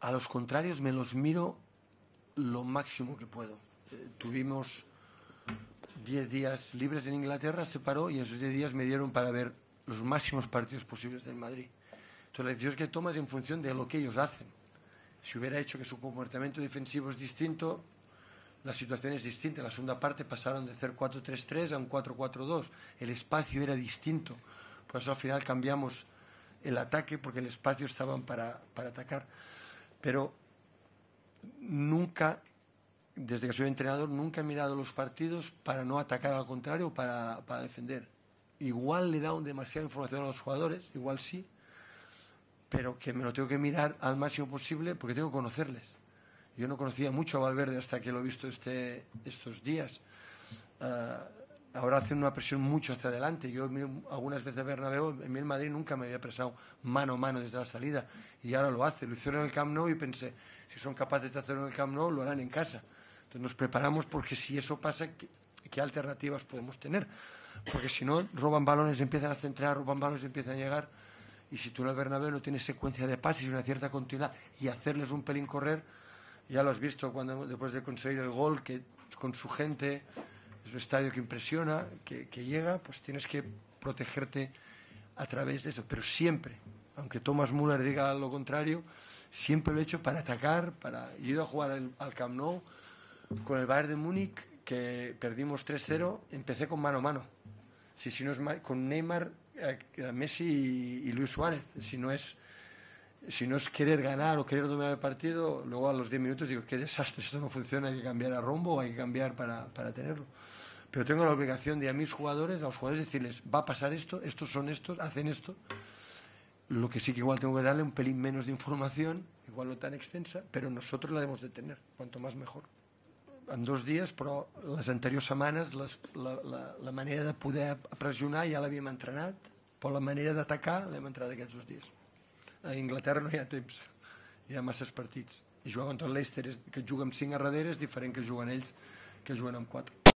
A los contrarios me los miro lo máximo que puedo. Eh, tuvimos 10 días libres en Inglaterra, se paró y en esos 10 días me dieron para ver los máximos partidos posibles del Madrid. Entonces la decisión que tomas en función de lo que ellos hacen. Si hubiera hecho que su comportamiento defensivo es distinto, la situación es distinta. La segunda parte pasaron de ser 4-3-3 a un 4-4-2. El espacio era distinto. Por eso al final cambiamos el ataque porque el espacio estaban para, para atacar. Pero nunca, desde que soy entrenador, nunca he mirado los partidos para no atacar al contrario para, defender. Igual le da demasiada información a los jugadores, igual sí, pero que me lo tengo que mirar al máximo posible porque tengo que conocerles. Yo no conocía mucho a Valverde hasta que lo he visto este, estos días. Ah, ahora hacen una presión mucho hacia adelante. Yo algunas veces Bernabéu, en el Madrid nunca me había presado mano a mano desde la salida y ahora lo hace. Lo hicieron en el Camp Nou y pensé, si son capaces de hacerlo en el Camp Nou, lo harán en casa. Entonces nos preparamos porque si eso pasa, ¿qué, alternativas podemos tener? Porque si no, roban balones, empiezan a centrar, roban balones, empiezan a llegar. Y si tú en el Bernabéu no tienes secuencia de pases y una cierta continuidad y hacerles un pelín correr, ya lo has visto cuando después de conseguir el gol, que con su gente un estadio que impresiona, que, llega, pues tienes que protegerte a través de eso. Pero siempre, aunque Thomas Müller diga lo contrario, siempre lo he hecho para atacar, para... ir a jugar al, Camp Nou con el Bayern de Múnich, que perdimos 3-0, empecé con mano a mano. Si, si no es con Neymar, eh, Messi y, y Luis Suárez, si no es si no es querer ganar o querer dominar el partido, luego a los 10 minutos digo, qué desastre, esto no funciona, hay que cambiar a rombo, hay que cambiar para, para tenerlo. Pero tengo la obligación de a mis jugadores, a los jugadores, decirles, va a pasar esto, estos son estos, hacen esto. Lo que sí que igual tengo que darle un pelín menos de información, igual no tan extensa, pero nosotros la debemos de tener, cuanto más mejor. En dos días, pero las anteriores semanas la, manera de poder presionar ya la había entrenado, por la manera de atacar la hemos entrenado en dos días a Inglaterra no hi ha temps, hi ha masses partits. I jugar contra el Leicester, que juga amb cinc a darrere, és diferent que juguen ells, que juguen amb quatre.